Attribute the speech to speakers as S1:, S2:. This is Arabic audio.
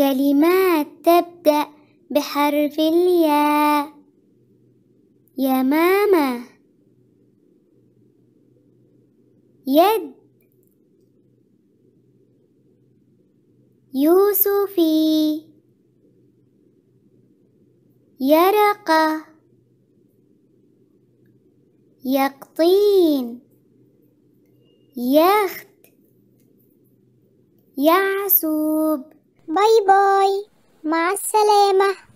S1: كلمات تبدأ بحرف الياء يا ماما يد يوسفي يرقة يقطين يخت
S2: يعسوب باي باي مع السلامة